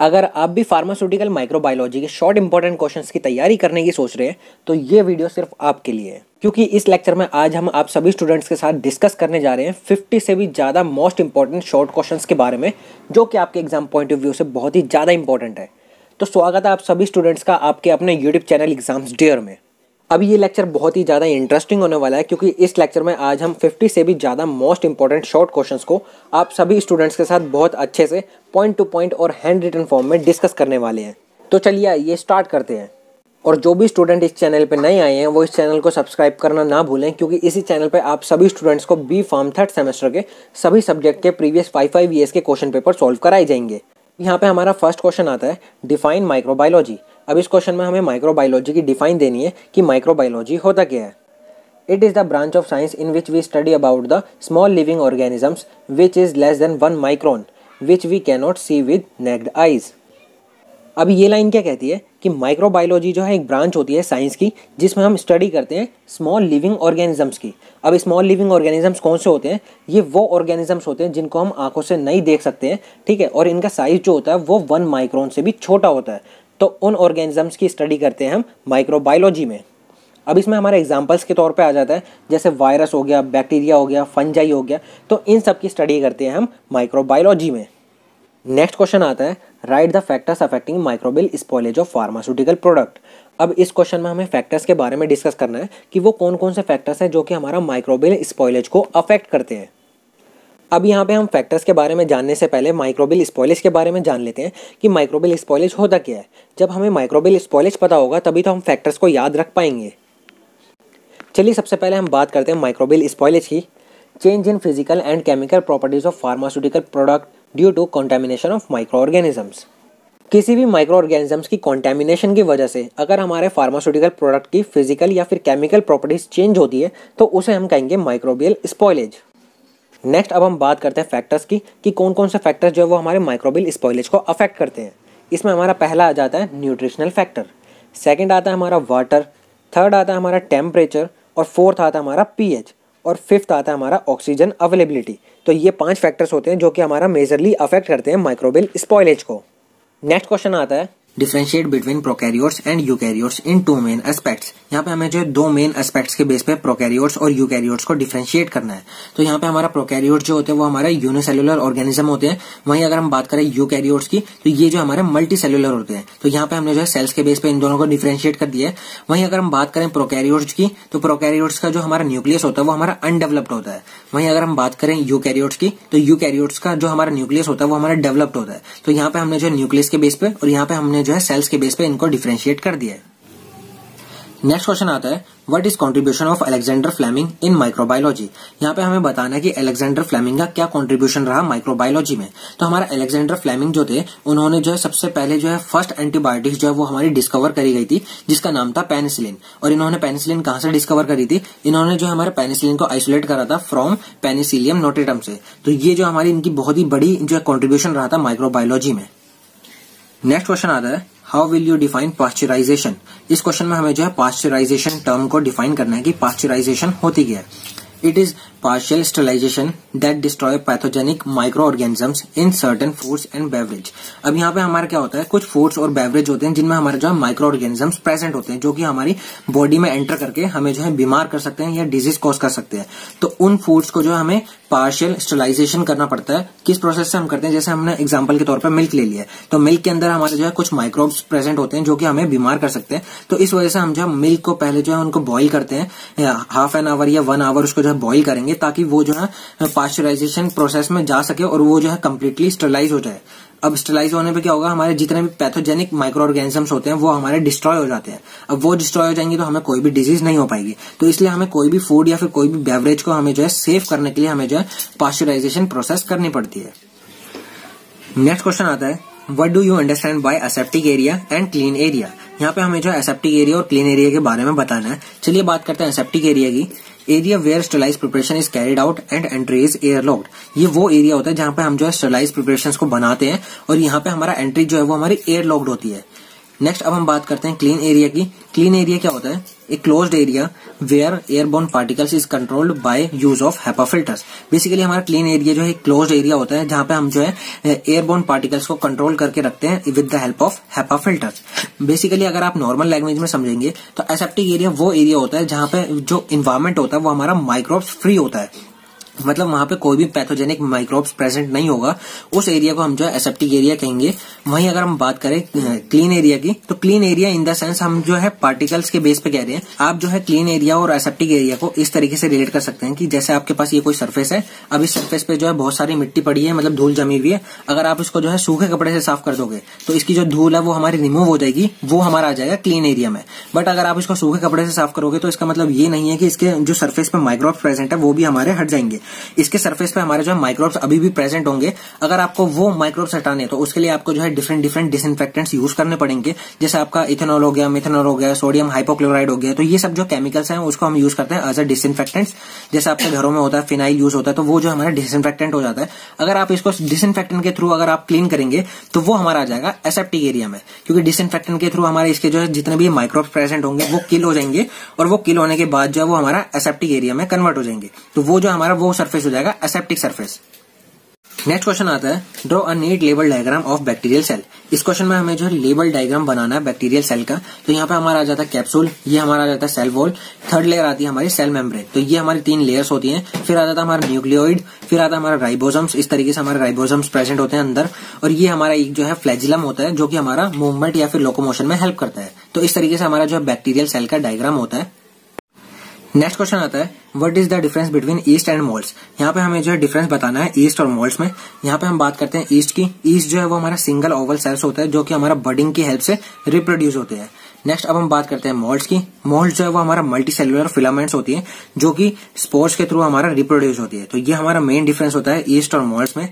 अगर आप भी फार्मास्यूटिकल माइक्रोबायोलॉजी के शॉर्ट इंपॉर्टेंट क्वेश्चंस की तैयारी करने की सोच रहे हैं तो ये वीडियो सिर्फ आपके लिए है क्योंकि इस लेक्चर में आज हम आप सभी स्टूडेंट्स के साथ डिस्कस करने जा रहे हैं 50 से भी ज़्यादा मोस्ट इंपॉर्टेंट शॉर्ट क्वेश्चंस के बारे में जो कि आपके एग्जाम पॉइंट ऑफ व्यू से बहुत ही ज़्यादा इंपॉर्टेंट है तो स्वागत है आप सभी स्टूडेंट्स का आपके अपने यूट्यूब चैनल एग्जाम्स डेयर में अब ये लेक्चर बहुत ही ज़्यादा इंटरेस्टिंग होने वाला है क्योंकि इस लेक्चर में आज हम 50 से भी ज़्यादा मोस्ट इंपॉर्टेंट शॉर्ट क्वेश्चंस को आप सभी स्टूडेंट्स के साथ बहुत अच्छे से पॉइंट टू पॉइंट और हैंड रिटन फॉर्म में डिस्कस करने वाले हैं तो चलिए ये स्टार्ट करते हैं और जो भी स्टूडेंट इस चैनल पर नए आए हैं वो इस चैनल को सब्सक्राइब करना ना भूलें क्योंकि इसी चैनल पर आप सभी स्टूडेंट्स को बी फॉर्म थर्ड सेमेस्टर के सभी सब्जेक्ट के प्रीवियस फाइव फाइव ईयर्स के क्वेश्चन पेपर सॉल्व कराए जाएंगे यहाँ पर हमारा फर्स्ट क्वेश्चन आता है डिफाइन माइक्रोबायोलॉजी अब इस क्वेश्चन में हमें माइक्रोबायोलॉजी की डिफाइन देनी है कि माइक्रोबायोलॉजी होता क्या है it is the branch of science in which we study about the small living organisms which is less than one micron which we cannot see with naked eyes अब ये line क्या कहती है कि माइक्रोबायोलॉजी जो है एक ब्रांच होती है साइंस की जिसमें हम स्टडी करते हैं स्मॉल लिविंग ऑर्गेनिजम्स की अब स्मॉल लिविंग ऑर्गेनिजम्स कौन से होते हैं ये वो ऑर्गेनिजम्स होते हैं जिनको हम आंखों से नहीं देख सकते हैं ठीक है और इनका साइज़ जो होता है वो वन माइक्रोन से भी छोटा होता है तो उन ऑर्गेनिजम्स की स्टडी करते हैं हम माइक्रोबायोलॉजी में अब इसमें हमारे एग्जाम्पल्स के तौर पे आ जाता है जैसे वायरस हो गया बैक्टीरिया हो गया फंजाई हो गया तो इन सब की स्टडी करते हैं हम माइक्रोबायोलॉजी में नेक्स्ट क्वेश्चन आता है write the factors affecting microbial spoilage of pharmaceutical product अब इस क्वेश्चन में हमें फैक्टर्स के बारे में डिस्कस करना है कि वो कौन कौन से फैक्टर्स हैं जो कि हमारा माइक्रोबिल स्पॉयलेज को अफेक्ट करते हैं अब यहाँ पे हम फैक्टर्स के बारे में जानने से पहले माइक्रोबिल स्पॉइलेज के बारे में जान लेते हैं कि माइक्रोबिल स्पॉइलेज होता क्या है जब हमें माइक्रोबिल स्पॉलेज पता होगा तभी तो हम फैक्टर्स को याद रख पाएंगे चलिए सबसे पहले हम बात करते हैं माइक्रोबिल स्पॉलेज की change in physical and chemical properties of pharmaceutical product due to contamination of micro organisms किसी भी माइक्रो ऑर्गेनिजम्स की कॉन्टेमिनेशन की वजह से अगर हमारे फार्मास्यूटिकल प्रोडक्ट की फिजिकल या फिर केमिकल प्रॉपर्टीज चेंज होती है तो उसे हम कहेंगे माइक्रोबियल स्पॉलेज नेक्स्ट अब हम बात करते हैं फैक्टर्स की कि कौन कौन से फैक्टर्स जो है वो हमारे माइक्रोबियल स्पॉयलेज को अफेक्ट करते हैं इसमें हमारा पहला आ जाता है न्यूट्रिशनल फैक्टर सेकेंड आता है हमारा वाटर थर्ड आता है हमारा टेम्परेचर और फोर्थ आता है हमारा पी और फिफ्थ आता है हमारा ऑक्सीजन अवेलेबिलिटी तो ये पांच फैक्टर्स होते हैं जो कि हमारा मेजरली अफेक्ट करते हैं माइक्रोबियल स्पॉयलेज को नेक्स्ट क्वेश्चन आता है differentiate between prokaryotes and eukaryotes in two main aspects यहाँ पे हमें जो दो मेन एस्पेक्ट्स के बेस पे प्रोकैरियोट्स और यूकैरियोट्स को डिफ्रेंशिएट करना है तो यहाँ पे हमारा प्रोकैरियोट जो होते हैं वो हमारे यूनिसेलुलर ऑर्गेनिज्म होते हैं वहीं अगर हम बात करें यूकैरियोट्स की तो ये जो हमारे मल्टी सेलुलर होते हैं तो यहाँ पे हमने जो है सेल्स के बेस पे इन दोनों को डिफ्रेंशिएट कर दिया है वहीं अगर हम बात करें प्रोकैरियोट्स की तो प्रोकैरियोट्स का जो हमारा न्यूक्लियस होता है वो हमारा अनडेवलप्ड होता है वहीं अगर हम बात करें यूकैरियोट्स की तो यूकैरियोट्स का जो हमारा न्यूक्लियस होता है वो हमारा डेवलप्ड होता है तो यहाँ पे हमने जो न्यूक्लियस के बेस पे और यहाँ पे हमने जो है सेल्स के बेस पे इनको डिफ्रेंशिएट कर दिया है नेक्स्ट क्वेश्चन आता है what is contribution of Alexander Fleming in microbiology यहाँ पे हमें बताना है कि अलेक्जेंडर फ्लेमिंग का क्या कंट्रीब्यूशन रहा माइक्रोबायोलॉजी में तो हमारा अलेक्जेंडर फ्लेमिंग जो थे उन्होंने जो है सबसे पहले जो है फर्स्ट एंटीबायोटिक्स जो है वो हमारी डिस्कवर करी गई थी जिसका नाम था पेनिसिलिन और इन्होंने पेनिसिलिन कहां से डिस्कवर करी थी इन्होंने जो हमारे पेनिसिलिन को आइसोलेट करा था फ्रॉम पेनिसिलियम नोटेटम से तो ये जो हमारी इनकी बहुत ही बड़ी जो है कॉन्ट्रीब्यूशन रहा था माइक्रोबायोलॉजी में नेक्स्ट क्वेश्चन आता है how will you define pasteurization इस क्वेश्चन में हमें जो है पास्चराइजेशन टर्म को डिफाइन करना है कि पास्चराइजेशन होती क्या है it is partial sterilization that destroy pathogenic microorganisms in certain foods and beverage अब यहाँ पे हमारा क्या होता है कुछ फूड्स और बेवरेज होते हैं जिनमें हमारे जो है माइक्रो ऑर्गेनिजम्स प्रेजेंट होते हैं जो कि हमारी बॉडी में एंटर करके हमें जो है बीमार कर सकते हैं या डिजीज कॉज कर सकते हैं तो उन फूड्स को जो है हमें पार्शियल स्टेलाइजेशन करना पड़ता है किस प्रोसेस से हम करते हैं जैसे हमने एग्जाम्पल के तौर पर मिल्क ले लिया तो मिल्क के अंदर हमारे जो है कुछ माइक्रोब्स प्रेजेंट होते हैं जो कि हमें बीमार कर सकते हैं तो इस वजह से हम जो है मिल्क को पहले जो है उनको बॉइल करते हैं हाफ एन आवर या वन आवर उसको जो है बॉइल करेंगे करेंगे ताकि वो जो है पास्चराइजेशन प्रोसेस में जा सके और वो जो है कम्प्लीटली स्टरलाइज हो जाए अब स्टेलाइज होने पे क्या होगा हमारे जितने भी पैथोजेनिक माइक्रो ऑर्गेनिजम्स होते हैं वो हमारे डिस्ट्रॉय हो जाते हैं अब वो डिस्ट्रॉय हो जाएंगे तो हमें कोई भी डिजीज नहीं हो पाएगी तो इसलिए हमें कोई भी फूड या फिर कोई भी बेवरेज को हमें जो है सेव करने के लिए हमें जो है पास्चराइजेशन प्रोसेस करनी पड़ती है नेक्स्ट क्वेश्चन आता है what do you understand by aseptic area and clean area यहाँ पे हमें जो है एसेप्टिक एरिया और क्लीन एरिया के बारे में बताना है चलिए बात करते हैं एसेप्टिक एरिया की area where sterile preparation is carried out and entry is airlocked ये वो एरिया होता है जहां पे हम जो है स्टरलाइज प्रिपरेशन को बनाते हैं और यहाँ पे हमारा एंट्री जो है वो हमारी एयरलॉक्ड होती है नेक्स्ट अब हम बात करते हैं क्लीन एरिया की क्लीन एरिया क्या होता है एक closed area where airborne particles is controlled by use of HEPA filters basically हमारा क्लीन एरिया जो है क्लोज्ड एरिया होता है जहां पे हम जो है एयरबोन पार्टिकल्स को कंट्रोल करके रखते हैं with the help of HEPA filters basically अगर आप नॉर्मल लैंग्वेज में समझेंगे तो एसेप्टिक एरिया वो एरिया होता है जहां पे जो इन्वायरमेंट होता है वो हमारा माइक्रोब्स फ्री होता है मतलब वहां पे कोई भी पैथोजेनिक माइक्रोब्स प्रेजेंट नहीं होगा उस एरिया को हम जो है एसेप्टिक एरिया कहेंगे वहीं अगर हम बात करें क्लीन एरिया की तो clean area in the sense हम जो है पार्टिकल्स के बेस पे कह रहे हैं आप जो है क्लीन एरिया और एसेप्टिक एरिया को इस तरीके से रिलेट कर सकते हैं कि जैसे आपके पास ये कोई सर्फेस है अब इस सर्फेस पे जो है बहुत सारी मिट्टी पड़ी है मतलब धूल जमी हुई है अगर आप इसको जो है सूखे कपड़े से साफ कर दोगे तो इसकी जो धूल है वो हमारी रिमूव हो जाएगी वो हमारा आ जाएगा क्लीन एरिया में बट अगर आप इसको सूखे कपड़े से साफ करोगे तो इसका मतलब ये नहीं है कि इसके जो सर्फेस पे माइक्रोब्स प्रेजेंट है वो भी हमारे हट जाएंगे इसके सर्फेस पे हमारे जो है माइक्रोब्स अभी भी प्रेजेंट होंगे अगर आपको वो माइक्रोब्स हटाने तो उसके लिए आपको जो है डिफरेंट डिफरेंट डिसइनफेक्टेंट्स यूज करने पड़ेंगे जैसे आपका इथेनॉल हो गया मिथेनॉल हो गया सोडियम हाइपोक्लोराइड हो गया तो ये सब जो केमिकल्स हैं उसको हम यूज करते हैं एज अ डिसइनफेक्टेंट्स जैसे आपके घरों में होता है फिनाइल यूज होता है तो वो जो हमारा डिसइनफेक्टेंट हो जाता है अगर आप इसको डिसइनफेक्टेंट के थ्रू अगर आप क्लीन करेंगे तो वो हमारा आ जाएगा एसेप्टिक एरिया में क्योंकि डिसइनफेक्टेंट के थ्रू हमारे इसके जो है जितने भी माइक्रोब्स प्रेजेंट होंगे वो किल हो जाएंगे और वो किल होने के बाद जो है वो हमारा एसेप्टिक एरिया में कन्वर्ट हो जाएंगे तो वो जो हमारा वो सरफेस हो जाएगा एसेप्टिक सरफेस नेक्स्ट क्वेश्चन आता है draw a neat label diagram of bacterial cell इस क्वेश्चन में हमें जो लेबल डायग्राम बनाना है बैक्टीरियल सेल का तो यहाँ पे हमारा आ जाता है कैप्सूल ये हमारा आ जाता है सेल वॉल थर्ड लेयर आती है हमारी सेल मेम्ब्रेन तो ये हमारी तीन लेयर्स होती हैं फिर आ जाता है हमारा न्यूक्लियोइड फिर आता है हमारा राइबोसम्स इस तरीके से हमारे राइबोसम्स प्रेजेंट होते हैं अंदर और ये हमारा एक जो है फ्लैजिलम होता है जो की हमारा मूवमेंट या फिर लोकोमोशन में हेल्प करता है तो इस तरीके से हमारा जो है बैक्टीरियल सेल का डायग्राम होता है नेक्स्ट क्वेश्चन आता है what is the difference between yeast and malls यहाँ पे हमें जो है डिफरेंस बताना है ईस्ट और मॉल्स में यहाँ पे हम बात करते हैं ईस्ट की ईस्ट जो है वो हमारा सिंगल ओवल सेल्स होता है जो कि हमारा बर्डिंग की हेल्प से रिप्रोड्यूस होते हैं नेक्स्ट अब हम बात करते हैं मॉल्स की मॉल्स जो है वो हमारा मल्टी सेलुलर फिलामेंट्स होती है जो कि स्पोर्ट्स के थ्रू हमारा रिप्रोड्यूस होती है तो ये हमारा मेन डिफरेंस होता है ईस्ट और मॉल्स में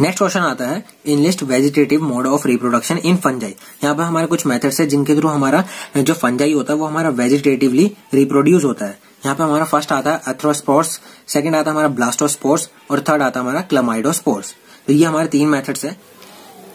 नेक्स्ट क्वेश्चन आता है enlist vegetative mode of reproduction in fungi यहाँ पे हमारे कुछ मेथड्स है जिनके थ्रू हमारा जो फंजाई होता है वो हमारा वेजिटेटिवली रिप्रोड्यूस होता है यहाँ पे हमारा फर्स्ट आता है एथ्रोस्पोर्स सेकंड आता है हमारा ब्लास्टोस्पोर्स और थर्ड आता है हमारा क्लमाइडोस्पोर्स तो ये हमारे तीन मेथड्स है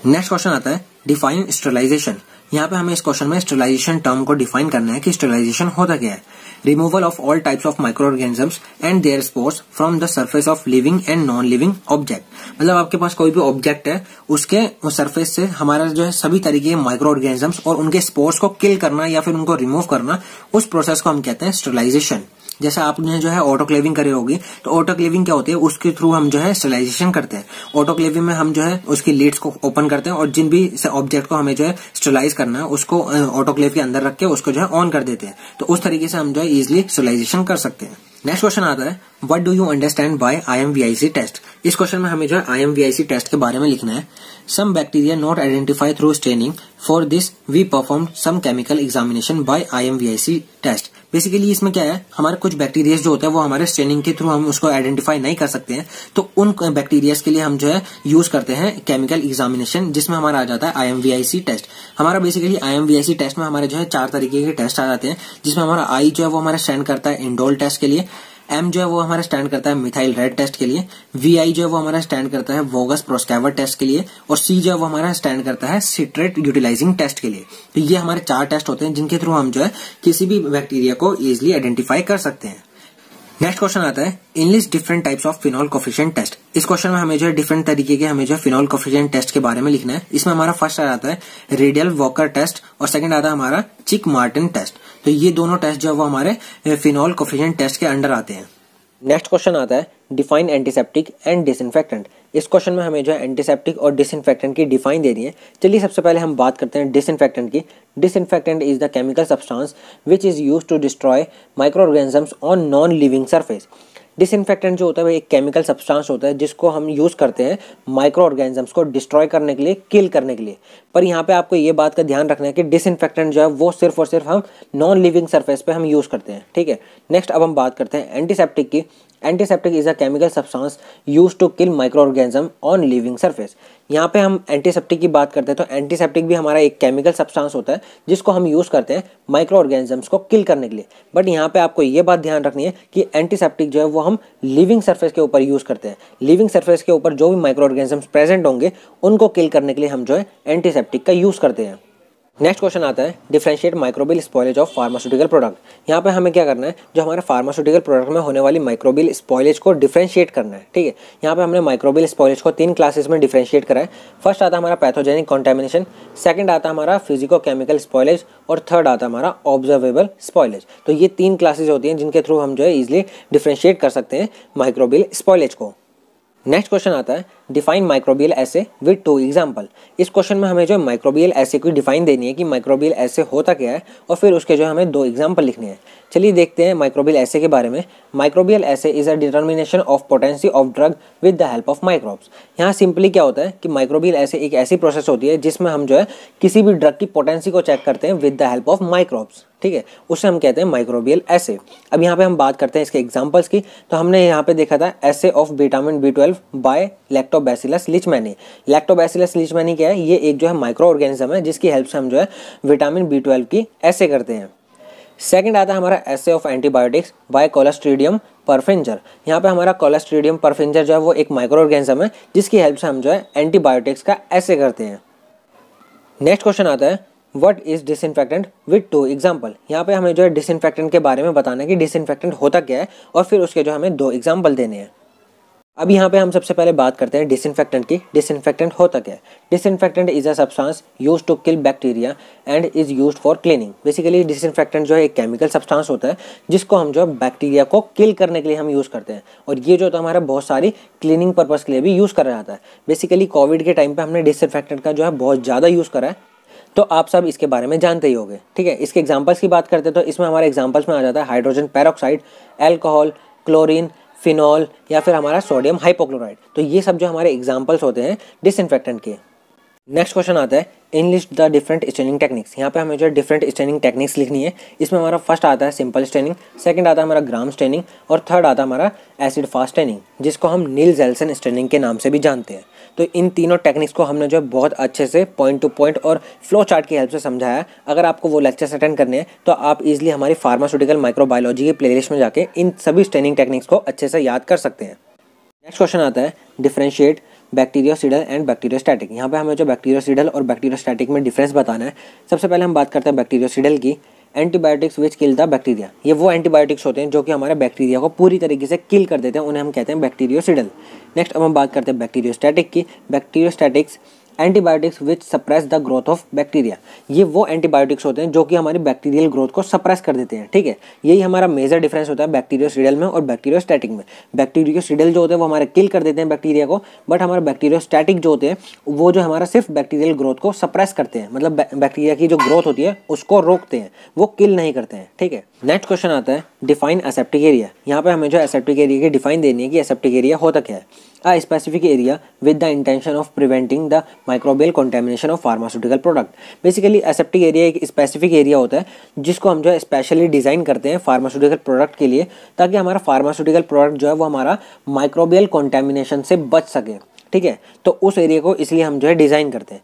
नेक्स्ट क्वेश्चन आता है डिफाइन स्टरलाइजेशन यहाँ पे हमें इस क्वेश्चन में स्टेलाइजेशन टर्म को डिफाइन करना है कि स्टेलाइजेशन होता क्या है removal of all types of micro organism and their spores from the surface of living and non living object मतलब आपके पास कोई भी ऑब्जेक्ट है उसके सर्फेस से हमारा जो है सभी तरीके के माइक्रो ऑर्गेनिजम्स और उनके स्पोर्स को किल करना या फिर उनको रिमूव करना उस प्रोसेस को हम कहते हैं स्टेलाइजेशन जैसे आपने जो है ऑटोक्लेविंग करी होगी तो ऑटोक्लेविंग क्या होती है उसके थ्रू हम जो है स्टलाइजेशन करते हैं ऑटोक्लेविंग में हम जो है उसकी लीड्स को ओपन करते हैं और जिन भी ऑब्जेक्ट को हमें जो है स्टेलाइज करना है उसको ऑटोक्लेव के अंदर रख के उसको जो है ऑन कर देते हैं तो उस तरीके से हम जो है इजिली स्टेलाइजेशन कर सकते हैं नेक्स्ट क्वेश्चन आता है what do you understand by I M V I C test इस क्वेश्चन में हमें जो है I M V I C test के बारे में लिखना है some bacteria not identify through staining for this we perform some chemical examination by I M V I C test basically इसमें क्या है हमारे कुछ बैक्टीरियाज जो होता है वो हमारे स्टेनिंग के थ्रू हम उसको आइडेंटिफाई नहीं कर सकते हैं तो उन बैक्टीरियाज के लिए हम जो है यूज करते हैं केमिकल एग्जामिनेशन जिसमें हमारा आ जाता है आईएमवीआईसी टेस्ट हमारा बेसिकली आईएमवीआईसी टेस्ट में हमारे जो है चार तरीके के टेस्ट आ जाते हैं जिसमें हमारा आई जो है वो हमारा सेंड करता है इंडोल टेस्ट के लिए एम जो है वो हमारा स्टैंड करता है मिथाइल रेड टेस्ट के लिए वी आई जो है वो हमारा स्टैंड करता है वोगस प्रोस्कैवर टेस्ट के लिए और सी जो है वो हमारा स्टैंड करता है सिट्रेट यूटिलाइजिंग टेस्ट के लिए तो ये हमारे चार टेस्ट होते हैं जिनके थ्रू हम जो है किसी भी बैक्टीरिया को इजिली आइडेंटिफाई कर सकते हैं नेक्स्ट क्वेश्चन आता है enlist different types of phenol coefficient test इस क्वेश्चन में हमें जो है डिफरेंट तरीके के हमें जो है फिनॉल कोफिशियंट टेस्ट के बारे में लिखना है इसमें हमारा फर्स्ट आ जाता है रेडियल वॉकर टेस्ट और सेकंड आता है हमारा चिक मार्टिन टेस्ट तो ये दोनों टेस्ट जो है वो हमारे फिनॉल कोफिशियंट टेस्ट के अंडर आते हैं नेक्स्ट क्वेश्चन आता है डिफाइन एंटीसेप्टिक एंड डिसइनफेक्टेंट इस क्वेश्चन में हमें जो है एंटीसेप्टिक और डिसइनफेक्टेंट की डिफाइन दे दी है चलिए सबसे पहले हम बात करते हैं डिसइनफेक्टेंट की disinfectant is the chemical substance which is use to destroy micro organisms on non living surface disinfectant जो होता है एक केमिकल सब्सटेंस होता है जिसको हम यूज़ करते हैं माइक्रो ऑर्गेनिजम्स को डिस्ट्रॉय करने के लिए किल करने के लिए पर यहाँ पे आपको ये बात का ध्यान रखना है कि डिसइनफेक्टेंट जो है वो सिर्फ और सिर्फ हम नॉन लिविंग सरफेस पे हम यूज़ करते हैं ठीक है नेक्स्ट अब हम बात करते हैं एंटीसेप्टिक की antiseptic is a chemical substance use to kill micro organism on living surface यहाँ पे हम एंटीसेप्टिक की बात करते हैं तो एंटीसेप्टिक भी हमारा एक केमिकल सब्सटेंस होता है जिसको हम यूज़ करते हैं माइक्रो ऑर्गेनिजम्स को किल करने के लिए बट यहाँ पे आपको ये बात ध्यान रखनी है कि एंटीसेप्टिक जो है वो हम लिविंग सर्फेस के ऊपर यूज़ करते हैं लिविंग सर्फेस के ऊपर जो भी माइक्रो ऑर्गेनिजम्स प्रेजेंट होंगे उनको किल करने के लिए हम जो है एंटीसेप्टिक का यूज़ करते हैं नेक्स्ट क्वेश्चन आता है differentiate microbial spoilage of pharmaceutical product यहाँ पे हमें क्या करना है जो हमारे फार्मास्यूटिकल प्रोडक्ट में होने वाली माइक्रोबिल स्पॉयलेज को डिफ्रेंशिएट करना है ठीक है यहाँ पे हमने माइक्रोबिल स्पॉयलेज को तीन क्लासेस में डिफ्रेंशिएट करा है फर्स्ट आता हमारा पैथोजेनिक कॉन्टेमिनेशन सेकेंड आता हमारा फिजिको केमिकल स्पॉयलेज और थर्ड आता हमारा ऑब्जर्वेबल स्पॉयलेज तो ये तीन क्लासेज होती हैं जिनके थ्रू हम जो है ईजिली डिफ्रेंशिएट कर सकते हैं माइक्रोबिल स्पॉयलेज को नेक्स्ट क्वेश्चन आता है define microbial assay with two example इस क्वेश्चन में हमें जो है माइक्रोबियल ऐसे की डिफाइन देनी है कि माइक्रोबियल ऐसे होता क्या है और फिर उसके जो है हमें दो एग्जाम्पल लिखने हैं चलिए देखते हैं माइक्रोबियल ऐसे के बारे में microbial assay is a determination of potency of drug with the help of microbes यहाँ सिंपली क्या होता है कि माइक्रोबियल ऐसे एक ऐसी प्रोसेस होती है जिसमें हम जो है किसी भी ड्रग की पोटेंसी को चेक करते हैं with the help of microbes ठीक है उसे हम कहते हैं माइक्रोबियल ऐसे अब यहाँ पे हम बात करते हैं इसके एग्जाम्पल्स की तो हमने यहाँ पे देखा था assay of vitamin B twelve by lacto Lactobacillus leichmannii Lactobacillus leichmannii क्या है ये एक जो है माइक्रो ऑर्गेनिज्म है जिसकी हेल्प से हम जो है विटामिन बी ट्वेल्व की ऐसे करते हैं सेकेंड आता है हमारा assay of antibiotics by Clostridium perfringens यहाँ पे हमारा कोलेस्ट्रीडियम परफेंजर जो है वो एक माइक्रो ऑर्गेनिज्म है जिसकी हेल्प से हम जो है एंटीबायोटिक्स का ऐसे करते हैं नेक्स्ट क्वेश्चन आता है what is disinfectant with two example यहाँ पे हमें जो है डिसइनफेक्टेंट के बारे में बताना है कि डिसइनफेक्टेंट होता क्या है और फिर उसके जो हमें दो एग्जाम्पल देने हैं अब यहाँ पे हम सबसे पहले बात करते हैं डिसइनफेक्टेंट की डिसइनफेक्टेंट होता क्या है disinfectant is a substance use to kill bacteria and is use for cleaning basically disinfectant जो है एक केमिकल सब्सटेंस होता है जिसको हम जो है बैक्टीरिया को किल करने के लिए हम यूज़ करते हैं और ये जो होता तो है हमारा बहुत सारी क्लीनिंग पर्पज़ के लिए भी यूज़ कर रहा था बेसिकली कोविड के टाइम पर हमने डिसइनफेक्टेंट का जो है बहुत ज़्यादा यूज़ करा है तो आप सब इसके बारे में जानते ही होंगे ठीक है इसके एग्जाम्पल्स की बात करते हैं तो इसमें हमारे एग्जाम्पल्स में आ जाता है hydrogen peroxide alcohol chlorine phenol या फिर हमारा सोडियम हाइपोक्लोराइड तो ये सब जो हमारे एग्जाम्पल्स होते हैं डिसइनफेक्टेंट के नेक्स्ट क्वेश्चन आता है enlist the different staining techniques यहाँ पे हमें जो है डिफरेंट स्टेनिंग टेक्निक्स लिखनी है इसमें हमारा फर्स्ट आता है सिंपल स्टेनिंग सेकंड आता है हमारा ग्राम स्टेनिंग और थर्ड आता है हमारा एसिड फास्ट स्टेनिंग जिसको हम नील जेल्सन स्टेनिंग के नाम से भी जानते हैं तो इन तीनों टेक्निक्स को हमने जो है बहुत अच्छे से पॉइंट टू पॉइंट और फ्लो चार्ट की हेल्प से समझाया अगर आपको वो लेक्चर्स अटेंड करने हैं तो आप इजिली हमारी फार्मास्यूटिकल माइक्रोबायोलॉजी के प्लेलिस्ट में जाके इन सभी स्टेनिंग टेक्निक्स को अच्छे से याद कर सकते हैं नेक्स्ट क्वेश्चन आता है डिफ्रेंशिएट सीडल एंड स्टैटिक यहाँ पे हमें जो सीडल और स्टैटिक में डिफरेंस बताना है सबसे पहले हम बात करते हैं सीडल की antibiotics which kill the bacteria ये वो एंटीबायोटिक्स होते हैं जो कि हमारे बैक्टीरिया को पूरी तरीके से किल कर देते हैं उन्हें हम कहते हैं बैक्टीरियोसिडल नेक्स्ट अब हम बात करते हैं बैक्टीरियोस्टैटिक की bacteriostatics antibiotics which suppress the growth of bacteria ये वो एंटीबायोटिक्स होते हैं जो कि हमारी बैक्टीरियल ग्रोथ को सप्रेस कर देते हैं ठीक है यही हमारा मेजर डिफरेंस होता है सीडल में और बैक्टीरियो स्टैटिक में बैक्टीरियो सीडल जो होते हैं वो हमारे किल कर देते हैं बैक्टीरिया को बट हमारे स्टैटिक जो होते हैं वो जो हमारा सिर्फ बैक्टीरियल ग्रोथ को सप्रेस करते हैं मतलब बैक्टीरिया की जो ग्रोथ होती है उसको रोकते हैं वो किल नहीं करते हैं ठीक है नेक्स्ट क्वेश्चन आता है डिफाइन एसेप्टिक एरिया यहाँ पर हमें जो एसेप्टिक एरिया की डिफाइन देनी है कि एसेप्टिक एरिया होता क्या है a specific area with the intention of preventing the microbial contamination of pharmaceutical product basically aseptic area एक स्पेसिफिक एरिया होता है जिसको हम जो है स्पेशली डिज़ाइन करते हैं फार्मास्यूटिकल प्रोडक्ट के लिए ताकि हमारा फार्मास्यूटिकल प्रोडक्ट जो है वो हमारा माइक्रोबियल कॉन्टेमिनेशन से बच सके ठीक है तो उस एरिया को इसलिए हम जो है डिज़ाइन करते हैं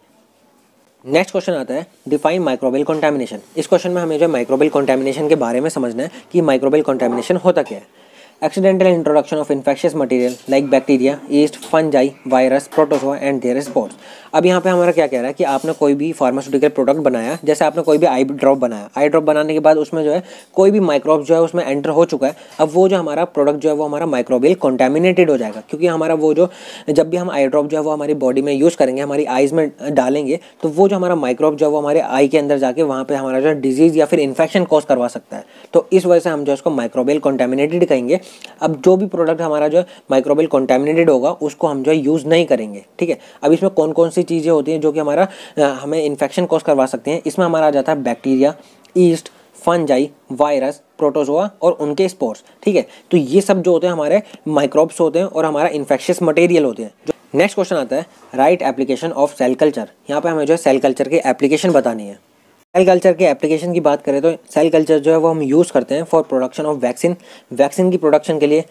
नेक्स्ट क्वेश्चन आता है डिफाइन माइक्रोबियल कॉन्टेमिनेशन इस क्वेश्चन में हमें जो है माइक्रोबियल कॉन्टेमिनेशन के बारे में समझना है कि माइक्रोबियल कॉन्टेमिनेशन होता क्या है accidental introduction of infectious material like bacteria yeast fungi virus protozoa and their spores अब यहाँ पे हमारा क्या कह रहा है कि आपने कोई भी फार्मास्यूटिकल प्रोडक्ट बनाया जैसे आपने कोई भी आई ड्रॉप बनाया आई ड्रॉप बनाने के बाद उसमें जो है कोई भी माइक्रोब जो है उसमें एंटर हो चुका है अब वो जो हमारा प्रोडक्ट जो है वो हमारा माइक्रोबियल कॉन्टेमिनेटेड हो जाएगा क्योंकि हमारा वो जो जब भी हम आई ड्रॉप जो है वो हमारी बॉडी में यूज़ करेंगे हमारी आइज़ में डालेंगे तो वो जो हमारा माइक्रोब जो है वो हमारे आई के अंदर जाके वहाँ पर हमारा जो डिजीज़ या फिर इन्फेक्शन कॉज करवा सकता है तो इस वजह से हम जो इसको माइक्रोबियल कॉन्टेमिनेटेड कहेंगे अब जो भी प्रोडक्ट हमारा जो है माइक्रोबियल कॉन्टेमिनेटेड होगा उसको हम जो है यूज़ नहीं करेंगे ठीक है अब इसमें कौन कौन सी ऐसी चीज़ें होती हैं जो कि हमारा हमें इन्फेक्शन कॉज करवा सकते हैं इसमें हमारा आ जाता है bacteria yeast fungi virus protozoa और उनके स्पोर्ट्स ठीक है तो ये सब जो होते हैं हमारे माइक्रोब्स होते हैं और हमारा इन्फेक्शियस मटेरियल होते हैं जो नेक्स्ट क्वेश्चन आता है write application of cell culture यहाँ पे हमें जो है सेल कल्चर की एप्लीकेशन बतानी है सेल कल्चर के एप्लीकेशन की बात करें तो सेल कल्चर जो है वो हम यूज़ करते हैं for production of vaccine vaccine की प्रोडक्शन के लिए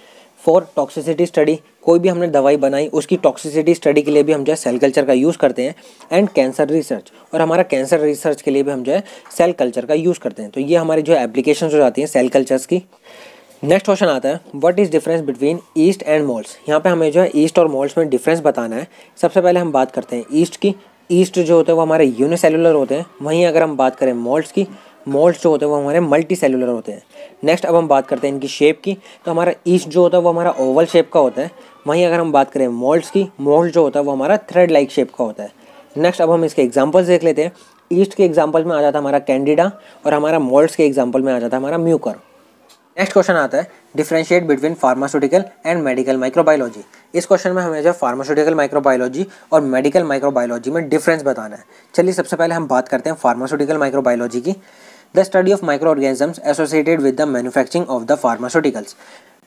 फॉर टॉक्सिसिटी स्टडी कोई भी हमने दवाई बनाई उसकी टॉक्सिसिटी स्टडी के लिए भी हम जो है सेल कल्चर का यूज़ करते हैं एंड कैंसर रिसर्च और हमारा कैंसर रिसर्च के लिए भी हम जो है सेल कल्चर का यूज़ करते हैं तो ये हमारे जो एप्लीकेशन हो जाती हैं सेल कल्चर्स की नेक्स्ट क्वेश्चन आता है what is difference between yeast and malls यहाँ पे हमें जो है ईस्ट और मॉल्स में डिफरेंस बताना है सबसे पहले हम बात करते हैं ईस्ट की ईस्ट जो होते हैं वो हमारे यूनिसेलुलर होते हैं वहीं अगर हम बात करें मॉल्स की मोल्ड जो होते हैं वो हमारे मल्टी सेलुलर होते हैं नेक्स्ट अब हम बात करते हैं इनकी शेप की तो हमारा ईस्ट जो होता है वो हमारा ओवल शेप का होता है वहीं अगर हम बात करें मोल्ड्स की मोल्ड जो होता है वो हमारा थ्रेड लाइक शेप का होता है नेक्स्ट अब हम इसके एग्जाम्पल्स देख लेते हैं ईस्ट के एग्जाम्पल में आ जाता है हमारा कैंडिडा और हमारा मोल्ड्स के एग्जाम्पल में आ जाता है हमारा म्यूकर नेक्स्ट क्वेश्चन आता है differentiate between pharmaceutical and medical microbiology इस क्वेश्चन में हमें जो फार्मास्यूटिकल माइक्रोबायोलॉजी और मेडिकल माइक्रोबायोलॉजी में डिफरेंस बताना है चलिए सबसे पहले हम बात करते हैं फार्मास्यूटिकल माइक्रोबायोलॉजी की the study of micro microorganisms associated with the manufacturing of the pharmaceuticals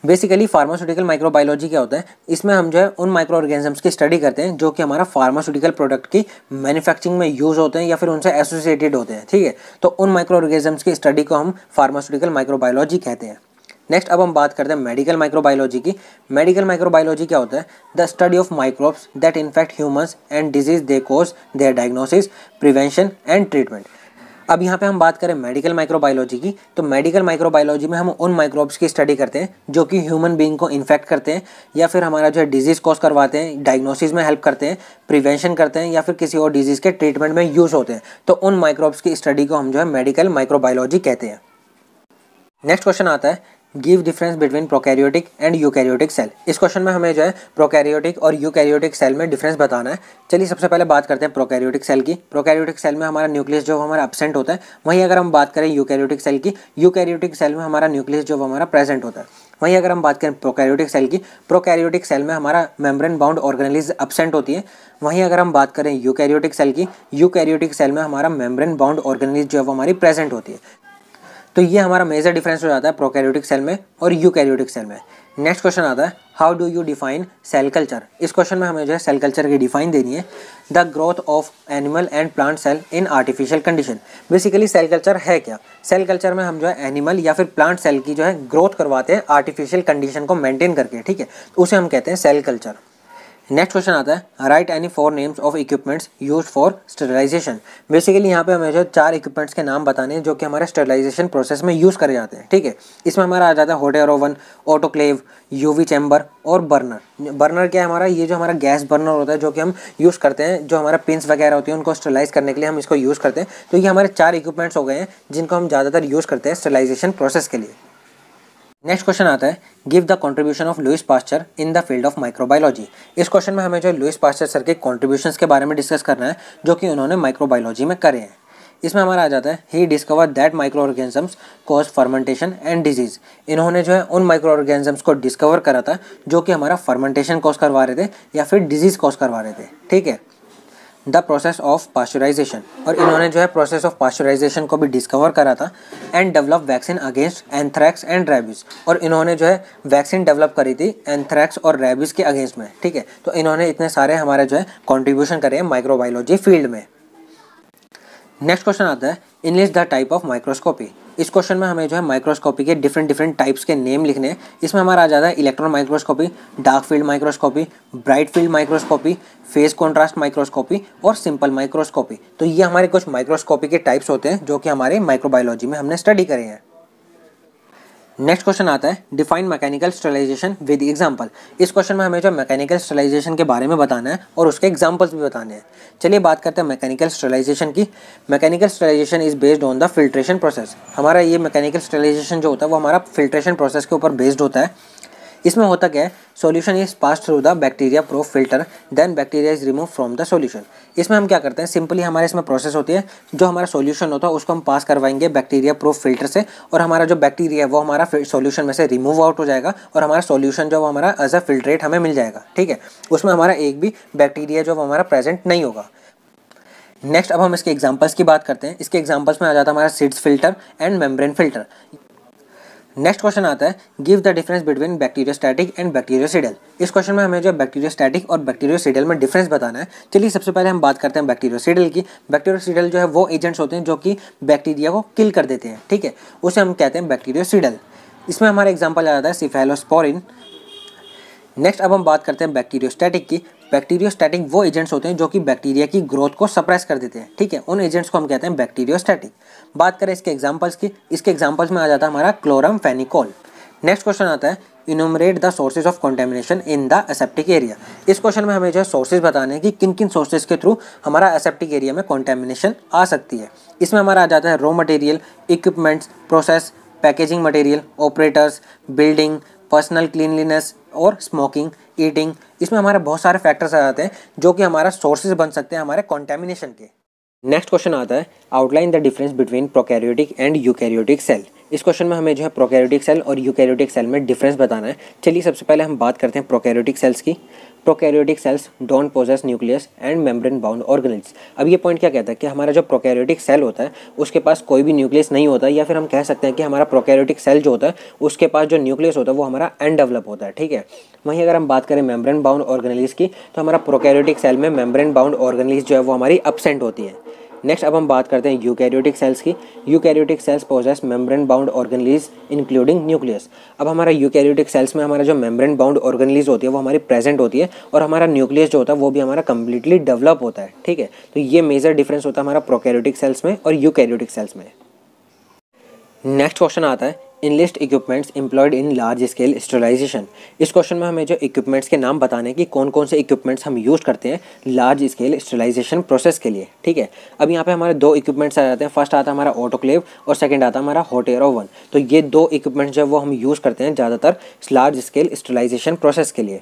basically pharmaceutical microbiology क्या होता है इसमें हम जो है उन माइक्रो ऑर्गेनिजम्स की स्टडी करते हैं जो कि हमारा फार्मास्यूटिकल प्रोडक्ट की मैन्युफैक्चरिंग में यूज़ होते हैं या फिर उनसे एसोसिएटेड होते हैं ठीक है तो उन माइक्रो ऑर्गेनिजम्स की स्टडी को हम फार्मास्यूटिकल माइक्रोबायोलॉजी कहते हैं नेक्स्ट अब हम बात करते हैं मेडिकल माइक्रोबायोलॉजी की मेडिकल माइक्रोबायोलॉजी क्या होता है the study of microbes that infect humans and diseases they cause their diagnosis prevention and treatment अब यहाँ पे हम बात करें मेडिकल माइक्रोबायोलॉजी की तो मेडिकल माइक्रोबायोलॉजी में हम उन माइक्रोब्स की स्टडी करते हैं जो कि ह्यूमन बींग को इन्फेक्ट करते हैं या फिर हमारा जो है डिजीज़ कॉज करवाते हैं डायग्नोसिस में हेल्प करते हैं प्रिवेंशन करते हैं या फिर किसी और डिजीज़ के ट्रीटमेंट में यूज़ होते हैं तो उन माइक्रोब्स की स्टडी को हम जो है मेडिकल माइक्रोबायोलॉजी कहते हैं नेक्स्ट क्वेश्चन आता है give difference between prokaryotic and eukaryotic cell इस क्वेश्चन में हमें जो है प्रोकैरियोटिक और यूकैरियोटिक सेल में डिफरेंस बताना है चलिए सबसे पहले बात करते हैं प्रोकैरियोटिक सेल की प्रोकैरियोटिक सेल में हमारा न्यूक्लियस जो हमारा एबसेंट होता है वहीं अगर हम बात करें यूकैरियोटिक सेल की यूकैरियोटिक सेल में हमारा न्यूक्लियस जो हमारा प्रेजेंट होता है वहीं अगर हम बात करें प्रोकैरियोटिक सेल की प्रोकैरियोटिक सेल में हमारा मेम्ब्रेन बाउंड ऑर्गेनलिज एबसेंट होती है वहीं अगर हम बात करें यूकैरियोटिक सेल की यूकैरियोटिक सेल में हमारा मेम्ब्रेन बाउंड ऑर्गेनलिज जो है वो हमारी प्रेजेंट होती है तो ये हमारा मेजर डिफरेंस हो जाता है प्रोकैरियोटिक सेल में और यूकैरियोटिक सेल में नेक्स्ट क्वेश्चन आता है how do you define cell culture इस क्वेश्चन में हमें जो है सेल कल्चर की डिफाइन देनी है the growth of animal and plant cell in artificial condition basically cell culture है क्या सेल कल्चर में हम जो है एनिमल या फिर प्लांट सेल की जो है ग्रोथ करवाते हैं आर्टिफिशियल कंडीशन को मेंटेन करके ठीक है तो उसे हम कहते हैं सेल कल्चर नेक्स्ट क्वेश्चन आता है write any four names of equipments use for sterilization basically यहाँ पे हमें जो चार इक्विपमेंट्स के नाम बताने हैं जो कि हमारे स्टेरिलाइजेशन प्रोसेस में यूज़ करे जाते हैं ठीक है इसमें हमारा आ जाता है hot air oven autoclave UV chamber और बर्नर बर्नर क्या है हमारा ये जो हमारा गैस बर्नर होता है जो कि हम यूज़ करते हैं जो हमारा पिंस वगैरह होती है उनको स्टेलाइज करने के लिए हम इसको यूज़ करते हैं तो ये हमारे चार इक्विपमेंट्स हो गए हैं जिनको हम ज़्यादातर यूज़ करते हैं स्टेलाइजेशन प्रोसेस के लिए नेक्स्ट क्वेश्चन आता है give the contribution of Louis Pasteur in the field of microbiology इस क्वेश्चन में हमें जो लुइस पास्चर सर के कॉन्ट्रीब्यूशन के बारे में डिस्कस करना है जो कि उन्होंने माइक्रोबायोलॉजी में करे हैं इसमें हमारा आ जाता है he discover that microorganisms cause fermentation and disease इन्होंने जो है उन माइक्रो ऑर्गेनिजम्स को डिस्कवर करा था जो कि हमारा फर्मेंटेशन कॉज करवा रहे थे या फिर डिजीज कॉज करवा रहे थे ठीक है द प्रोसेस ऑफ पास्चराइजेशन और इन्होंने जो है प्रोसेस ऑफ पास्चराइजेशन को भी डिस्कवर करा था and develop vaccine against anthrax and rabies और इन्होंने जो है वैक्सीन डेवलप करी थी एंथ्रैक्स और रेबिस के अगेंस्ट में ठीक है तो इन्होंने इतने सारे हमारे जो है कॉन्ट्रीब्यूशन करे हैं माइक्रोबायोलॉजी फील्ड में नेक्स्ट क्वेश्चन आता है enlist the type of microscopy इस क्वेश्चन में हमें जो है माइक्रोस्कोपी के डिफरेंट डिफरेंट टाइप्स के नेम लिखने हैं इसमें हमारा आ जाता है electron microscopy dark field microscopy bright field microscopy phase contrast microscopy और सिंपल माइक्रोस्कोपी तो ये हमारे कुछ माइक्रोस्कोपी के टाइप्स होते हैं जो कि हमारे माइक्रोबायोलॉजी में हमने स्टडी करे हैं नेक्स्ट क्वेश्चन आता है define mechanical sterilization with example इस क्वेश्चन में हमें जो मैकेनिकल स्टलाइजेशन के बारे में बताना है और उसके एग्जांपल्स भी बताने हैं चलिए बात करते हैं मैकेनिकल स्टेलाइजेशन की mechanical sterilization is based on the filtration process हमारा ये मैकेनिकल स्टेलाइजेशन जो होता है वो हमारा फिल्ट्रेशन प्रोसेस के ऊपर बेस्ड होता है इसमें होता क्या है solution is pass through the bacteria proof filter then bacteria is remove from the solution इसमें हम क्या करते हैं सिंपली हमारे इसमें प्रोसेस होती है जो हमारा सॉल्यूशन होता है उसको हम पास करवाएंगे बैक्टीरिया प्रो फिल्टर से और हमारा जो बैक्टीरिया है वो हमारा सॉल्यूशन में से रिमूव आउट हो जाएगा और हमारा सॉल्यूशन जो हमारा एज अ फिल्ट्रेट हमें मिल जाएगा ठीक है उसमें हमारा एक भी बैक्टीरिया जो हमारा प्रेजेंट नहीं होगा नेक्स्ट अब हम इसके एग्जांपल्स की बात करते हैं इसके एग्जांपल्स में आ जाता है हमारा Seitz filter and membrane filter next question आता है give the difference between bacteriostatic and bactericidal इस क्वेश्चन में हमें जो बैक्टीरियो स्टैटिक और बैक्टीरियो सीडल में डिफरेंस बताना है चलिए सबसे पहले हम बात करते हैं बैक्टीरियो सीडल की बैक्टीरियो सीडल जो है वो एजेंट्स होते हैं जो कि बैक्टीरिया को किल कर देते हैं ठीक है उसे हम कहते हैं बैक्टीरियो सीडल इसमें हमारा एग्जाम्पल आ जाता है सिफेलोस्पोरिन नेक्स्ट अब हम बात करते हैं बैक्टीरियोस्टैटिक की बैक्टीरियोस्टैटिक वो एजेंट्स होते हैं जो कि बैक्टीरिया की ग्रोथ को सप्रेस कर देते हैं ठीक है उन एजेंट्स को हम कहते हैं बैक्टीरियोस्टैटिक बात करें इसके एग्जाम्पल्स की इसके एग्जाम्पल्स में आ जाता है हमारा क्लोरम फेनिकोल नेक्स्ट क्वेश्चन आता है enumerate the sources of contamination in the aseptic area इस क्वेश्चन में हमें जो है सोर्सेज बताने हैं कि किन किन सोर्सेज के थ्रू हमारा एसेप्टिक एरिया में कॉन्टेमिनेशन आ सकती है इसमें हमारा आ जाता है raw material equipments process packaging material operators building personal cleanliness और स्मोकिंग ईटिंग इसमें हमारे बहुत सारे फैक्टर्स आ जाते हैं जो कि हमारा सोर्सेज बन सकते हैं हमारे कॉन्टेमिनेशन के नेक्स्ट क्वेश्चन आता है outline the difference between prokaryotic and eukaryotic cell इस क्वेश्चन में हमें जो है प्रोकैरियोटिक सेल और यूकैरियोटिक सेल में डिफरेंस बताना है चलिए सबसे पहले हम बात करते हैं प्रोकैरियोटिक सेल्स की prokaryotic cells don't possess nucleus and membrane bound organelles अब ये पॉइंट क्या कहता है कि हमारा जो प्रोकैरियोटिक सेल होता है उसके पास कोई भी न्यूक्लियस नहीं होता या फिर हम कह सकते हैं कि हमारा प्रोकैरियोटिक सेल जो होता है उसके पास जो न्यूक्लियस होता है वो हमारा अनडेवलप होता है ठीक है वहीं अगर हम बात करें मेम्ब्रेन बाउंड ऑर्गेनिल्स की तो हमारा प्रोकैरियोटिक सेल में मेम्ब्रेन बाउंड ऑर्गेनिल्स जो है वो हमारी अपसेंट होती है नेक्स्ट अब हम बात करते हैं यूकैरियोटिक सेल्स की eukaryotic cells possess membrane bound organelles including nucleus अब हमारा यूकैरियोटिक सेल्स में हमारा जो मेम्ब्रेन बाउंड ऑर्गेनलीज होती है वो हमारी प्रेजेंट होती है और हमारा न्यूक्लियस जो होता है वो भी हमारा कंप्लीटली डेवलप होता है ठीक है तो ये मेजर डिफरेंस होता है हमारा प्रोकैरियोटिक सेल्स में और यूकैरियोटिक सेल्स में नेक्स्ट क्वेश्चन आता है enlist equipments employed in large scale sterilization इस क्वेश्चन में हमें जो इक्विपमेंट्स के नाम बताने की कि कौन कौन से इक्विपमेंट्स हम यूज़ करते हैं लार्ज स्केल स्टेलाइजेशन प्रोसेस के लिए ठीक है अब यहाँ पे हमारे दो इक्विपमेंट्स आ जाते हैं फर्स्ट आता है हमारा ऑटोक्लेव और सेकेंड आता है हमारा हॉट एयर ओवन तो ये दो इक्विपमेंट्स जो वो हम यूज़ करते हैं ज़्यादातर लार्ज स्केल स्टेलाइजेशन प्रोसेस के लिए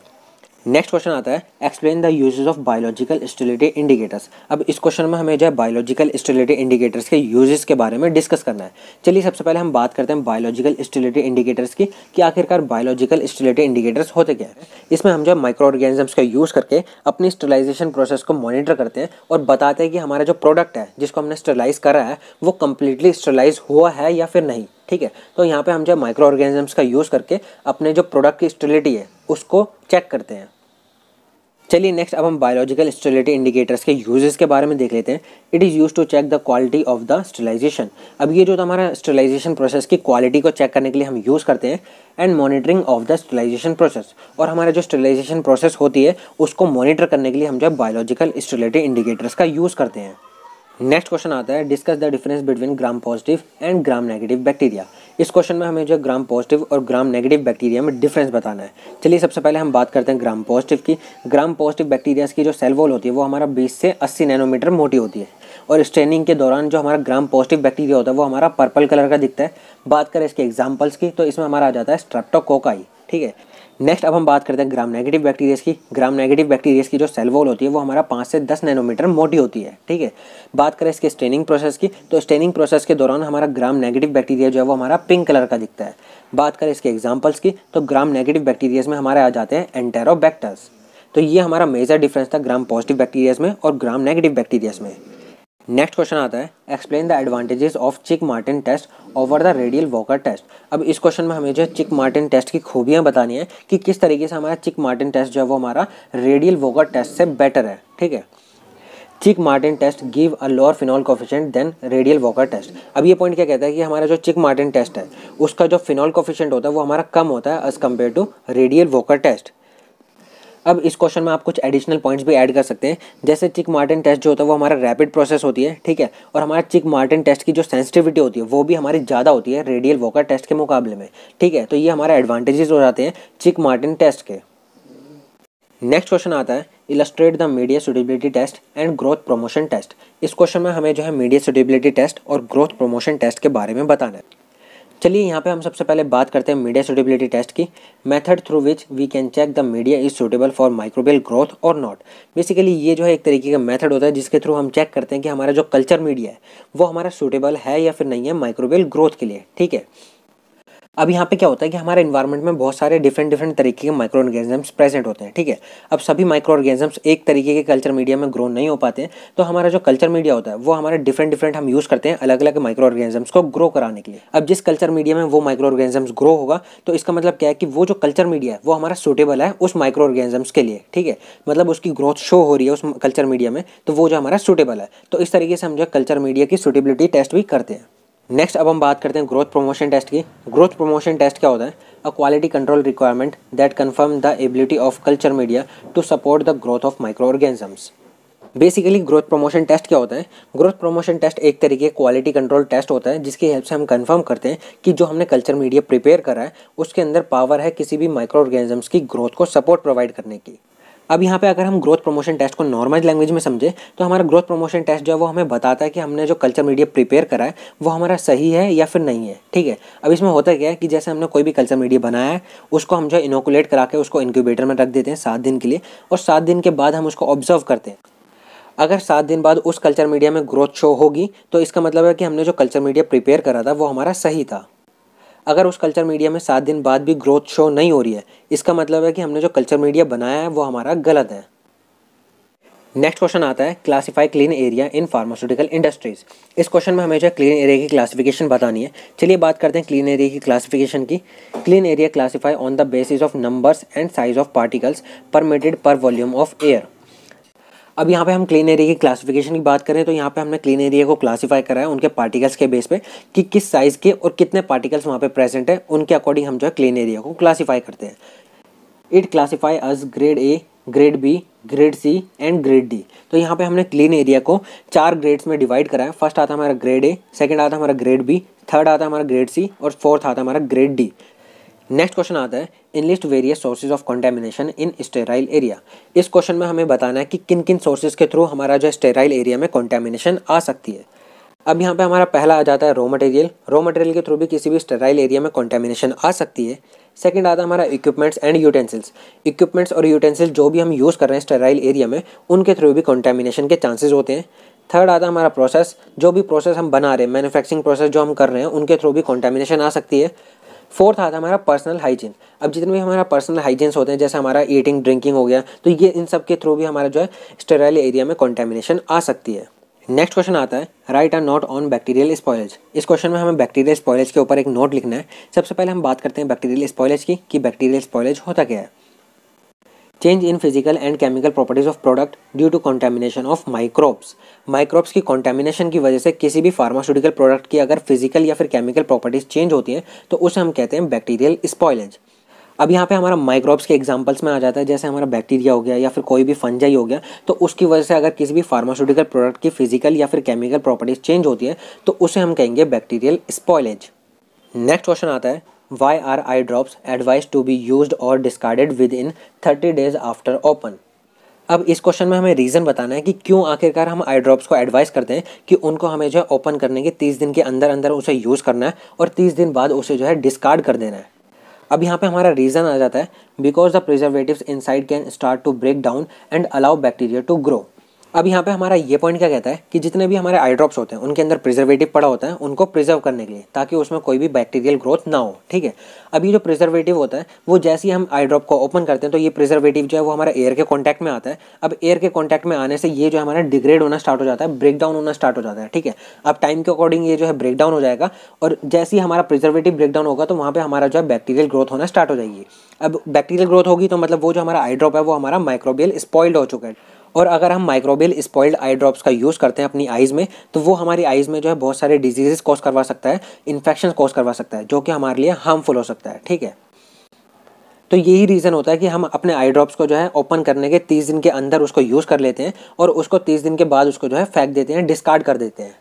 नेक्स्ट क्वेश्चन आता है explain the uses of biological sterility indicators अब इस क्वेश्चन में हमें जो है बायोलॉजिकल स्टेलिटी इंडिकेटर्स के यूजेस के बारे में डिस्कस करना है चलिए सबसे पहले हम बात करते हैं बायोलॉजिकल स्टेलिटी इंडिकेटर्स की कि आखिरकार बायोलॉजिकल स्टेलिटी इंडिकेटर्स होते क्या है इसमें हम जो है माइक्रो ऑर्गेनिजम्स का यूज़ करके अपनी स्टेलाइजेशन प्रोसेस को मॉनिटर करते हैं और बताते हैं कि हमारा जो प्रोडक्ट है जिसको हमने स्टेलाइज करा है वो कम्प्लीटली स्टेलाइज हुआ है या फिर नहीं ठीक है तो यहाँ पे हम जो माइक्रो ऑर्गेनिजम्स का यूज़ करके अपने जो प्रोडक्ट की स्टेलिटी है उसको चेक करते हैं चलिए नेक्स्ट अब हम बायोलॉजिकल स्टेलिटी इंडिकेटर्स के यूजेस के बारे में देख लेते हैं it is use to check the quality of the sterilization अब ये जो हमारा स्टेलाइजेशन प्रोसेस की क्वालिटी को चेक करने के लिए हम यूज़ करते हैं and monitoring of the sterilization process और हमारा जो स्टेलाइजेशन प्रोसेस होती है उसको मॉनिटर करने के लिए हम जो बायोलॉजिकल स्टेलिटी इंडिकेटर्स का यूज़ करते हैं नेक्स्ट क्वेश्चन आता है discuss the difference between gram positive and gram negative bacteria इस क्वेश्चन में हमें जो ग्राम पॉजिटिव और ग्राम नेगेटिव बैक्टीरिया में डिफरेंस बताना है चलिए सबसे पहले हम बात करते हैं ग्राम पॉजिटिव की ग्राम पॉजिटिव बैक्टीरिया की जो सेल वॉल होती है वो हमारा बीस से अस्सी नैनोमीटर मोटी होती है और स्ट्रेनिंग के दौरान जो हमारा ग्राम पॉजिटिव बैक्टीरिया होता है वो हमारा पर्पल कलर का दिखता है बात करें इसके एग्जाम्पल्स की तो इसमें हमारा आ जाता है स्ट्रेप्टोकोकाई ठीक है नेक्स्ट अब हम बात करते हैं ग्राम नेगेटिव बैक्टीरियाज की ग्राम नेगेटिव बैक्टीरियाज की जो सेल वॉल होती है वो हमारा पाँच से दस नैनोमीटर मोटी होती है ठीक है बात करें इसके स्टेनिंग प्रोसेस की तो स्टेनिंग प्रोसेस के दौरान हमारा ग्राम नेगेटिव बैक्टीरिया जो है वो हमारा पिंक कलर का दिखता है बात करें इसके एग्जाम्पल्स की तो ग्राम नेगेटिव बैक्टीरियाज में हमारे आ जाते हैं एंटेरोबैक्टर्स तो ये हमारा मेजर डिफरेंस था ग्राम पॉजिटिव बैक्टीरियाज में और ग्राम नेगेटिव बैक्टीरियाज में नेक्स्ट क्वेश्चन आता है explain the advantages of Chick Martin test over the Rideal Walker test अब इस क्वेश्चन में हमें जो है चिक मार्टिन टेस्ट की खूबियाँ बतानी है कि किस तरीके से हमारा चिक मार्टिन टेस्ट जो है वो हमारा रेडियल वॉकर टेस्ट से बेटर है ठीक है Chick Martin test give a lower phenol coefficient than Rideal Walker test अब ये पॉइंट क्या कहता है कि हमारा जो चिक मार्टिन टेस्ट है उसका जो फिनॉल कोफिशेंट होता है वो हमारा कम होता है as compare to Rideal Walker test अब इस क्वेश्चन में आप कुछ एडिशनल पॉइंट्स भी ऐड कर सकते हैं जैसे चिक मार्टिन टेस्ट जो होता है वो हमारा रैपिड प्रोसेस होती है ठीक है और हमारा चिक मार्टिन टेस्ट की जो सेंसिटिविटी होती है वो भी हमारी ज़्यादा होती है रेडियल वोकर टेस्ट के मुकाबले में ठीक है तो ये हमारे एडवांटेजेस हो जाते हैं चिक मार्टिन टेस्ट के नेक्स्ट क्वेश्चन आता है illustrate the media suitability test and growth promotion test इस क्वेश्चन में हमें जो है मीडिया सुटेबिलिटी टेस्ट और ग्रोथ प्रमोशन टेस्ट के बारे में बताना है चलिए यहाँ पे हम सबसे पहले बात करते हैं मीडिया सूटेबिलिटी टेस्ट की method through which we can check the media is suitable for microbial growth और नॉट बेसिकली ये जो है एक तरीके का मेथड होता है जिसके थ्रू हम चेक करते हैं कि हमारा जो कल्चर मीडिया है वो हमारा सूटेबल है या फिर नहीं है माइक्रोबियल ग्रोथ के लिए ठीक है अब यहाँ पे क्या होता है कि हमारे इन्वायरमेंट में बहुत सारे डिफरेंट डिफरेंट तरीके के माइक्रो ऑर्गेनिजम्स प्रेजेंट होते हैं ठीक है अब सभी माइक्रो ऑर्गेनिजम्स एक तरीके के कल्चर मीडिया में ग्रो नहीं हो पाते हैं तो हमारा जो कल्चर मीडिया होता है वो हमारे डिफरेंट डिफरेंट हम यूज़ करते हैं अलग अलग माइक्रो ऑर्गेनिजम्स को ग्रो कराने के लिए अब जिस कल्चर मीडिया में वो माइक्रो ऑर्गेनिजम्स ग्रो होगा तो इसका मतलब क्या है कि वो जो कल्चर मीडिया है वो हमारा सूटेबल है उस माइक्रो ऑर्गेनिजम्स के लिए ठीक है मतलब उसकी ग्रोथ शो हो रही है उस कल्चर मीडिया में तो वो जो हमारा सूटेबल है तो इस तरीके से हम जो कल्चर मीडिया की सूटेबिलिटी टेस्ट भी करते हैं नेक्स्ट अब हम बात करते हैं ग्रोथ प्रमोशन टेस्ट की ग्रोथ प्रमोशन टेस्ट क्या होता है a quality control requirement that confirm the ability of culture media to support the growth of micro microorganisms basically growth promotion test क्या होता है ग्रोथ प्रमोशन टेस्ट एक तरीके quality control test होता है जिसकी हेल्प से हम कंफर्म करते हैं कि जो हमने कल्चर मीडिया प्रिपेयर करा है उसके अंदर पावर है किसी भी माइक्रो ऑर्गेनिजम्स की ग्रोथ को सपोर्ट प्रोवाइड करने की अब यहाँ पे अगर हम ग्रोथ प्रमोशन टेस्ट को नॉर्मल लैंग्वेज में समझे तो हमारा ग्रोथ प्रमोशन टेस्ट जो है वो हमें बताता है कि हमने जो कल्चर मीडिया प्रिपेयर करा है वो हमारा सही है या फिर नहीं है ठीक है अब इसमें होता क्या है कि जैसे हमने कोई भी कल्चर मीडिया बनाया है उसको हम जो है इनोकुलेट करा के उसको इंक्यूबेटर में रख देते हैं सात दिन के लिए और सात दिन के बाद हम उसको ऑब्जर्व करते हैं अगर सात दिन बाद उस कल्चर मीडिया में ग्रोथ शो होगी तो इसका मतलब है कि हमने जो कल्चर मीडिया प्रिपेयर करा था वो हमारा सही था अगर उस कल्चर मीडिया में सात दिन बाद भी ग्रोथ शो नहीं हो रही है इसका मतलब है कि हमने जो कल्चर मीडिया बनाया है वो हमारा गलत है नेक्स्ट क्वेश्चन आता है classify clean area in pharmaceutical industries इस क्वेश्चन में हमें जो क्लीन एरिया की क्लासिफिकेशन बतानी है चलिए बात करते हैं क्लीन एरिया की क्लासिफिकेशन की clean area classify on the basis of numbers and size of particles permitted per volume of air अब यहाँ पे हम क्लीन एरिया की क्लासिफिकेशन की बात करें तो यहाँ पे हमने क्लीन एरिया को क्लासिफाई करा है उनके पार्टिकल्स के बेस पे कि किस साइज़ के और कितने पार्टिकल्स वहाँ पे प्रेजेंट है उनके अकॉर्डिंग हम जो है क्लीन एरिया को क्लासीफाई करते हैं it classify as grade A grade B grade C and grade D तो यहाँ पे हमने क्लीन एरिया को चार ग्रेड्स में डिवाइड कराया फर्स्ट आता हमारा ग्रेड ए सेकेंड आता हमारा ग्रेड बी थर्ड आता हमारा ग्रेड सी और फोर्थ आता हमारा ग्रेड डी नेक्स्ट क्वेश्चन आता है list various sources of contamination in sterile area इस क्वेश्चन में हमें बताना है कि किन किन सोर्सेज के थ्रू हमारा जो स्टेराइल एरिया में कॉन्टेमिनेशन आ सकती है अब यहाँ पे हमारा पहला आ जाता है रॉ मटेरियल रॉ मटेरियल के थ्रू भी किसी भी स्टेराइल एरिया में कॉन्टेमिनेशन आ सकती है सेकेंड आता है हमारा इक्विपमेंट्स एंड यूटेंसिल्स इक्विपमेंट्स और यूटेंसिल्स जो भी हम यूज़ कर रहे हैं स्टेराइल एरिया में उनके थ्रू भी कॉन्टेमिनेशन के चांसेज होते हैं थर्ड आता है हमारा प्रोसेस जो भी प्रोसेस हम बना रहे हैं मैनुफैक्चरिंग प्रोसेस जो हम कर रहे हैं उनके थ्रू भी कॉन्टेमिनेशन आ सकती है फोर्थ आता है हमारा पर्सनल हाइजीन अब जितने भी हमारा पर्सनल हाइजीन्स होते हैं जैसे हमारा ईटिंग ड्रिंकिंग हो गया तो ये इन सब के थ्रू भी हमारा जो है स्टेराइल एरिया में कॉन्टेमिनेशन आ सकती है नेक्स्ट क्वेश्चन आता है write a not on bacterial spoilage इस क्वेश्चन में हमें बैक्टीरियल स्पॉयलेज के ऊपर एक नोट लिखना है सबसे पहले हम बात करते हैं बैक्टीरियल स्पॉयलेज की कि बैक्टीरियल स्पॉयलेज होता क्या है change in physical and chemical properties of product due to contamination of microbes microbes की कॉन्टेमिनेशन की वजह से किसी भी फार्मास्यूटिकल प्रोडक्ट की अगर फिजिकल या फिर केमिकल प्रॉपर्टीज चेंज होती हैं तो उसे हम कहते हैं बैक्टीरियल स्पॉयलेज अब यहाँ पे हमारा माइक्रोब्स के एग्जांपल्स में आ जाता है जैसे हमारा बैक्टीरिया हो गया या फिर कोई भी फंजाई हो गया तो उसकी वजह से अगर किसी भी फार्मास्यूटिकल प्रोडक्ट की फिजिकल या फिर केमिकल प्रॉपर्टीज चेंज होती है तो उसे हम कहेंगे बैक्टीरियल स्पॉयलेज नेक्स्ट क्वेश्चन आता है Why are eye drops advised to be used or discarded within 30 days after open? अब इस क्वेश्चन में हमें रीज़न बताना है कि क्यों आखिरकार हम आई ड्रॉप्स को एडवाइस करते हैं कि उनको हमें जो है ओपन करने के तीस दिन के अंदर अंदर उसे यूज़ करना है और तीस दिन बाद उसे जो है डिस्कार्ड कर देना है अब यहाँ पे हमारा रीज़न आ जाता है because the in inside can start to break down and allow bacteria to grow अब यहाँ पे हमारा ये पॉइंट क्या कहता है कि जितने भी हमारे आई ड्रॉप्स होते हैं उनके अंदर प्रिजर्वेटिव पड़ा होता है उनको प्रिजर्व करने के लिए ताकि उसमें कोई भी बैक्टीरियल ग्रोथ ना हो ठीक है अभी जो प्रिजर्वेटिव होता है वो जैसे ही हम आई ड्रॉप को ओपन करते हैं तो ये प्रिजर्वेटिव जो है वो हमारे एयर के कॉन्टैक्ट में आता है अब एयर के कॉन्टैक्ट में आने से ये जो हमारा डिग्रेड होना स्टार्ट हो जाता है ब्रेक डाउन होना स्टार्ट हो जाता है ठीक है अब टाइम के अकॉर्डिंग ये जो है ब्रेक डाउन हो जाएगा और जैसे ही हमारा प्रिजर्वेटिव ब्रेक डाउन होगा तो वहाँ पर हमारा जो है बैक्टीरियल ग्रोथ होना स्टार्ट हो जाएगी अब बैक्टीरियल ग्रोथ होगी तो मतलब वो जो हमारा आई ड्रॉप है वो हमारा माइक्रोबियल स्पॉइल्ड हो चुका है और अगर हम माइक्रोबियल स्पॉइल्ड आई ड्रॉप्स का यूज़ करते हैं अपनी आइज़ में तो वो हमारी आइज़ में जो है बहुत सारे डिजीजेज़ कॉज करवा सकता है इन्फेक्शन कॉज करवा सकता है जो कि हमारे लिए हार्मफुल हो सकता है ठीक है तो यही रीज़न होता है कि हम अपने आई ड्रॉप्स को जो है ओपन करने के तीस दिन के अंदर उसको यूज़ कर लेते हैं और उसको तीस दिन के बाद उसको जो है फेंक देते हैं डिस्कार्ड कर देते हैं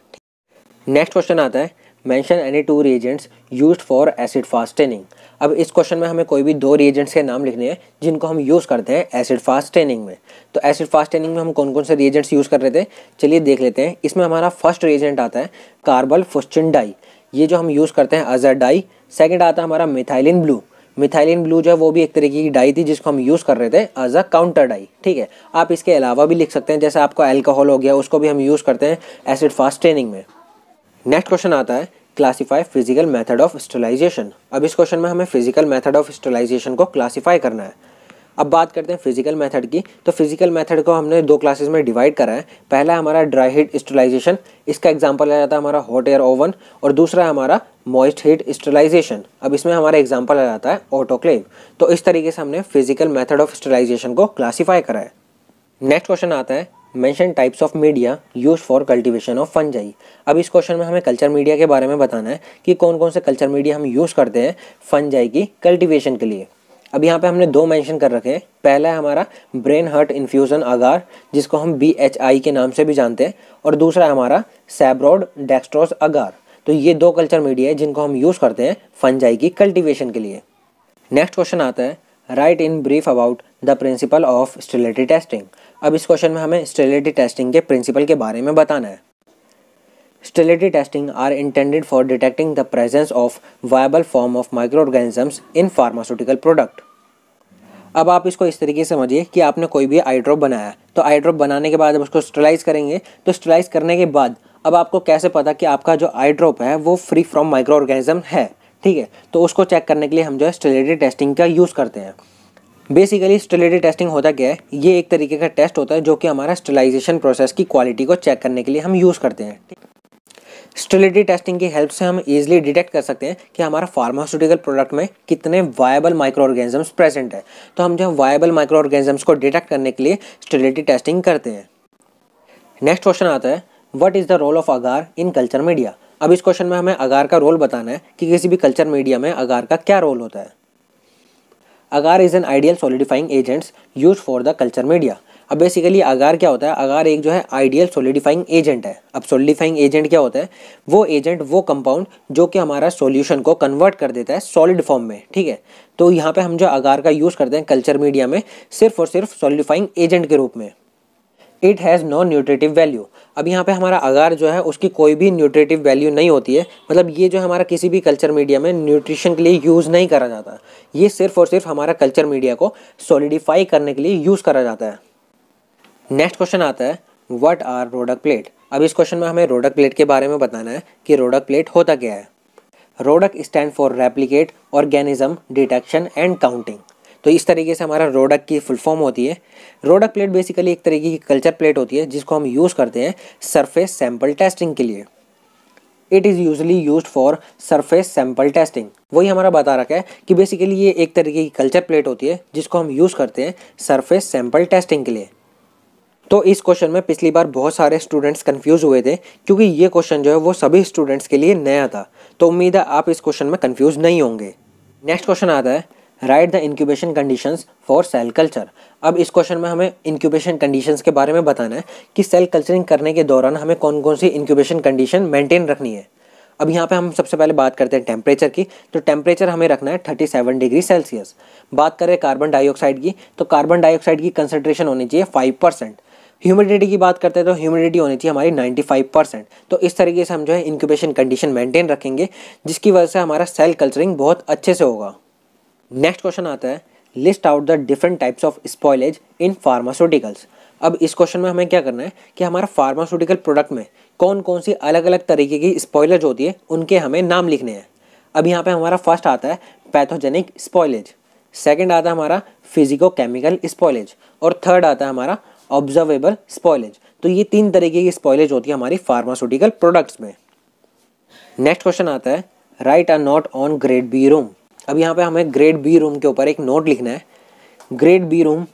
नेक्स्ट क्वेश्चन आता है mention any two reagents used for acid fastening अब इस क्वेश्चन में हमें कोई भी दो रिएजेंट्स के नाम लिखने हैं जिनको हम यूज़ करते हैं एसिड फास्टेनिंग में तो एसिड फास्टेनिंग में हम कौन कौन से रिएजेंट्स यूज़ कर रहे थे चलिए देख लेते हैं इसमें हमारा फर्स्ट रिएजेंट आता है कार्बल फोस्टिन डाई ये जो हम यूज़ करते हैं अजर डाई सेकेंड आता है हमारा मिथाइलिन ब्लू मिथाइलिन ब्लू जो है वो भी एक तरीके की डाई थी जिसको हम यूज़ कर रहे थे एज अ काउंटर डाई ठीक है आप इसके अलावा भी लिख सकते हैं जैसे आपका एल्कोहल हो गया उसको भी हम यूज़ करते हैं एसिड ट्रेनिंग में नेक्स्ट क्वेश्चन आता है classify physical method of sterilization अब इस क्वेश्चन में हमें फिजिकल मेथड ऑफ स्टलाइजेशन को क्लासीफाई करना है अब बात करते हैं फिजिकल मेथड की तो फिजिकल मेथड को हमने दो क्लासेस में डिवाइड करा है पहला है हमारा ड्राई हीट स्टलाइजेशन इसका एग्जांपल आ जाता है हमारा हॉट एयर ओवन और दूसरा है हमारा मॉइस्ट हीट स्टलाइजेशन अब इसमें हमारा एग्जांपल आ जाता है ऑटोक्लेव तो इस तरीके से हमने फिजिकल मेथड ऑफ स्टलाइजेशन को क्लासीफाई करा है नेक्स्ट क्वेश्चन आता है mention types of media use for cultivation of fungi अब इस क्वेश्चन में हमें कल्चर मीडिया के बारे में बताना है कि कौन कौन से कल्चर मीडिया हम यूज़ करते हैं फंजाई की कल्टिवेशन के लिए अब यहाँ पे हमने दो मेंशन कर रखे हैं पहला है हमारा ब्रेन हर्ट इन्फ्यूज़न आगार जिसको हम बी एच आई के नाम से भी जानते हैं और दूसरा है हमारा सैब्रॉड डेक्स्ट्रोस अगार तो ये दो कल्चर मीडिया है जिनको हम यूज़ करते हैं फंजाई की कल्टिवेशन के लिए नेक्स्ट क्वेश्चन आता है write in brief about the principle of sterility testing अब इस क्वेश्चन में हमें स्टेलिटी टेस्टिंग के प्रिंसिपल के बारे में बताना है sterility testing are intended for detecting the presence of viable form of micro microorganisms in pharmaceutical product अब आप इसको इस तरीके से समझिए कि आपने कोई भी आई ड्रॉप बनाया तो आई ड्रॉप बनाने के बाद अब उसको स्टेलाइज करेंगे तो स्टेलाइज करने के बाद अब आपको कैसे पता कि आपका जो आई ड्रॉप है वो फ्री फ्रॉम माइक्रो ऑर्गेनिज्म है ठीक है तो उसको चेक करने के लिए हम जो है स्टेलिटी टेस्टिंग का यूज़ करते हैं बेसिकली स्टेलिटी टेस्टिंग होता क्या है ये एक तरीके का टेस्ट होता है जो कि हमारा स्टेलाइजेशन प्रोसेस की क्वालिटी को चेक करने के लिए हम यूज़ करते हैं स्टेलिटी टेस्टिंग की हेल्प से हम इजिली डिटेक्ट कर सकते हैं कि हमारा फार्मास्यूटिकल प्रोडक्ट में कितने वायबल माइक्रो ऑर्गेनिजम्स प्रेजेंट है तो हम जो वायबल माइक्रो ऑर्गेनिजम्स को डिटेक्ट करने के लिए स्टेलिटी टेस्टिंग करते हैं नेक्स्ट क्वेश्चन आता है what is the role of agar in culture media अब इस क्वेश्चन में हमें अगार का रोल बताना है कि किसी भी कल्चर मीडिया में अगार का क्या रोल होता है agar is an ideal solidifying agents use for the culture media अब बेसिकली आगार क्या होता है अगार एक जो है आइडियल सोलिडिफाइंग एजेंट है अब सोलिडिफाइंग एजेंट क्या होता है वो एजेंट वो कंपाउंड जो कि हमारा सॉल्यूशन को कन्वर्ट कर देता है सॉलिड फॉर्म में ठीक है तो यहाँ पे हम जो आगार का यूज़ करते हैं कल्चर मीडिया में सिर्फ और सिर्फ सॉलिडिफाइंग एजेंट के रूप में it has no nutritive value अब यहाँ पे हमारा अगार जो है उसकी कोई भी न्यूट्रेटिव वैल्यू नहीं होती है मतलब ये जो हमारा किसी भी कल्चर मीडिया में न्यूट्रिशन के लिए यूज़ नहीं करा जाता ये सिर्फ और सिर्फ हमारा कल्चर मीडिया को सॉलिडिफाई करने के लिए यूज़ करा जाता है नेक्स्ट क्वेश्चन आता है वट आर रोडक प्लेट अब इस क्वेश्चन में हमें रोडक प्लेट के बारे में बताना है कि रोडक प्लेट होता क्या है RODAC stand for replicate organism detection and counting तो इस तरीके से हमारा रोडक की फुल फॉर्म होती है रोडक प्लेट बेसिकली एक तरीके की कल्चर प्लेट होती है जिसको हम यूज़ करते हैं सरफेस सैम्पल टेस्टिंग के लिए it is usually use for surface sample testing वही हमारा बता रखा है कि बेसिकली ये एक तरीके की कल्चर प्लेट होती है जिसको हम यूज़ करते हैं सरफेस सैंपल टेस्टिंग के लिए तो इस क्वेश्चन में पिछली बार बहुत सारे स्टूडेंट्स कंफ्यूज हुए थे क्योंकि ये क्वेश्चन जो है वो सभी स्टूडेंट्स के लिए नया था तो उम्मीद है आप इस क्वेश्चन में कंफ्यूज नहीं होंगे नेक्स्ट क्वेश्चन आता है write the incubation conditions for cell culture अब इस क्वेश्चन में हमें इंक्यूबेशन कंडीशंस के बारे में बताना है कि सेल कल्चरिंग करने के दौरान हमें कौन कौन सी इंक्यूबेशन कंडीशन मेंटेन रखनी है अब यहाँ पे हम सबसे पहले बात करते हैं टेम्परेचर की तो टेम्परेचर हमें रखना है 37 डिग्री सेल्सियस बात करें कार्बन डाइऑक्साइड की तो कार्बन डाइऑक्साइड की कंसनट्रेशन होनी चाहिए फाइव परसेंट ह्यूमिडिटी की बात करते हैं तो ह्यूमिडिटी होनी चाहिए हमारी 95 परसेंट तो इस तरीके से हम जो है इंक्यूबेशन कंडीशन मेंटेन रखेंगे जिसकी वजह से हमारा सेल कल्चरिंग बहुत अच्छे से होगा नेक्स्ट क्वेश्चन आता है list out the different types of spoilage in pharmaceuticals अब इस क्वेश्चन में हमें क्या करना है कि हमारा फार्मास्यूटिकल प्रोडक्ट में कौन कौन सी अलग अलग तरीके की स्पॉयलेज होती है उनके हमें नाम लिखने हैं अब यहाँ पे हमारा फर्स्ट आता है पैथोजेनिक स्पॉयलेज सेकंड आता है हमारा फिजिको केमिकल स्पॉयलेज और थर्ड आता है हमारा ऑब्जर्वेबल स्पॉयलेज तो ये तीन तरीके की स्पॉयलेज होती है हमारी फार्मास्यूटिकल प्रोडक्ट्स में नेक्स्ट क्वेश्चन आता है write a not on grade B room अब यहाँ पे हमें ग्रेड बी रूम के ऊपर एक नोट लिखना है grade B room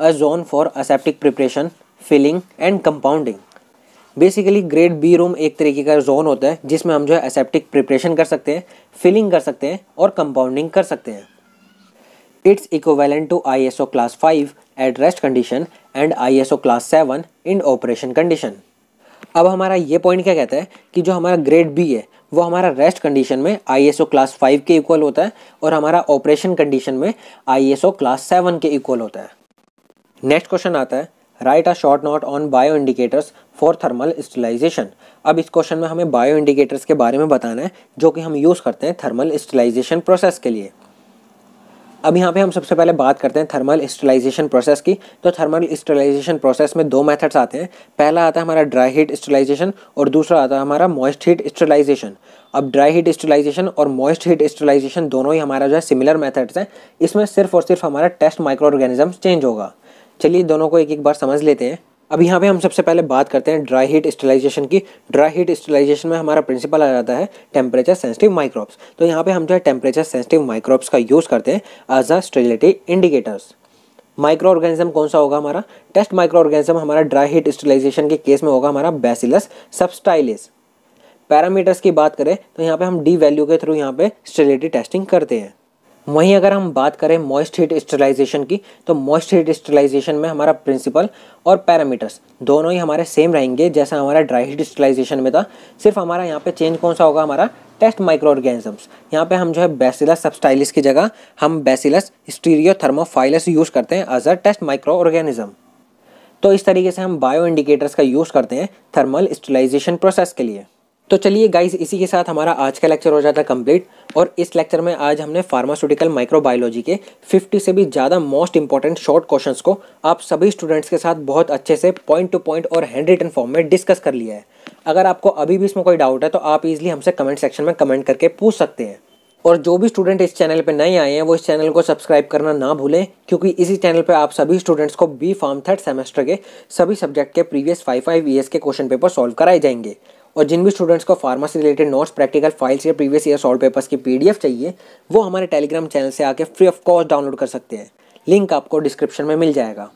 a zone for aseptic preparation filling and compounding basically grade B room एक तरीके का जोन होता है जिसमें हम जो है असेप्टिक प्रिपरेशन कर सकते हैं फिलिंग कर सकते हैं और कंपाउंडिंग कर सकते हैं it's equivalent to I S O class five at rest condition and I S O class seven in operation condition अब हमारा ये पॉइंट क्या कहता है कि जो हमारा ग्रेड बी है वो हमारा रेस्ट कंडीशन में आई क्लास फाइव के इक्वल होता है और हमारा ऑपरेशन कंडीशन में आई क्लास सेवन के इक्वल होता है नेक्स्ट क्वेश्चन आता है write a short note on bio indicators for thermal sterilization अब इस क्वेश्चन में हमें बायो इंडिकेटर्स के बारे में बताना है जो कि हम यूज़ करते हैं थर्मल स्टिलाइजेशन प्रोसेस के लिए अब यहाँ पे हम सबसे पहले बात करते हैं थर्मल स्टलाइजेशन प्रोसेस की तो थर्मल स्टलाइजेशन प्रोसेस में दो मेथड्स आते हैं पहला आता है हमारा ड्राई हीट स्टलाइजेशन और दूसरा आता है हमारा मॉइस्ट हीट स्टलाइजेशन अब ड्राई हीट स्टलाइजेशन और मॉइस्ट हीट स्टलाइजेशन दोनों ही हमारा जो है सिमिलर मैथड्स हैं इसमें सिर्फ और सिर्फ हमारा टेस्ट माइक्रो ऑर्गेनिज्म चेंज होगा चलिए दोनों को एक एक बार समझ लेते हैं अब यहाँ पे हम सबसे पहले बात करते हैं ड्राई हीट स्टिलाइजेशन की ड्राई हीट स्टिलाइजेशन में हमारा प्रिंसिपल आ जाता है टेम्परेचर सेंसिटिव माइक्रोब्स तो यहाँ पे हम जो है टेम्परेचर सेंसिटिव माइक्रोब्स का यूज़ करते हैं as a sterility indicators microorganism कौन सा होगा हमारा टेस्ट माइक्रो ऑर्गेनिज्म हमारा ड्राई हीट स्टिलाइजेशन के केस में होगा हमारा बेसिलस सबस्टाइलिस पैरामीटर्स की बात करें तो यहाँ पे हम डी वैल्यू के थ्रू यहाँ पे स्टेलिटी टेस्टिंग करते हैं वहीं अगर हम बात करें मॉइस्ट हीट स्टेलाइजेशन की तो मॉइस्ट हीट स्टेलाइजेशन में हमारा प्रिंसिपल और पैरामीटर्स दोनों ही हमारे सेम रहेंगे जैसा हमारा ड्राई हीट स्टेलाइजेशन में था सिर्फ हमारा यहाँ पे चेंज कौन सा होगा हमारा टेस्ट माइक्रो ऑर्गेनिजम्स यहाँ पे हम जो है बेसिलस सबस्टाइलिस की जगह हम बेसिलस स्टीरियो थर्मोफाइलस यूज़ करते हैं as a test microorganism तो इस तरीके से हम बायो इंडिकेटर्स का यूज़ करते हैं थर्मल स्टेलाइजेशन प्रोसेस के लिए तो चलिए गाइज इसी के साथ हमारा आज का लेक्चर हो जाता है कंप्लीट और इस लेक्चर में आज हमने फार्मास्यूटिकल माइक्रोबायोलॉजी के 50 से भी ज़्यादा मोस्ट इंपॉर्टेंट शॉर्ट क्वेश्चंस को आप सभी स्टूडेंट्स के साथ बहुत अच्छे से पॉइंट टू पॉइंट और हैंड रिटन फॉर्म में डिस्कस कर लिया है अगर आपको अभी भी इसमें कोई डाउट है तो आप इजिली हमसे कमेंट सेक्शन में कमेंट करके पूछ सकते हैं और जो भी स्टूडेंट इस चैनल पर नए आए हैं वो इस चैनल को सब्सक्राइब करना ना भूलें क्योंकि इसी चैनल पर आप सभी स्टूडेंट्स को बी फार्म थर्ड सेमेस्टर के सभी सब्जेक्ट के प्रीवियस फाइव फाइव ईयर्स के क्वेश्चन पेपर सॉल्व कराए जाएंगे और जिन भी स्टूडेंट्स को pharmacy related notes practical files या प्रीवियस ईयर सॉल्व पेपर्स की पी चाहिए वो हमारे टेलीग्राम चैनल से आके फ्री ऑफ कॉस्ट डाउनलोड कर सकते हैं लिंक आपको डिस्क्रिप्शन में मिल जाएगा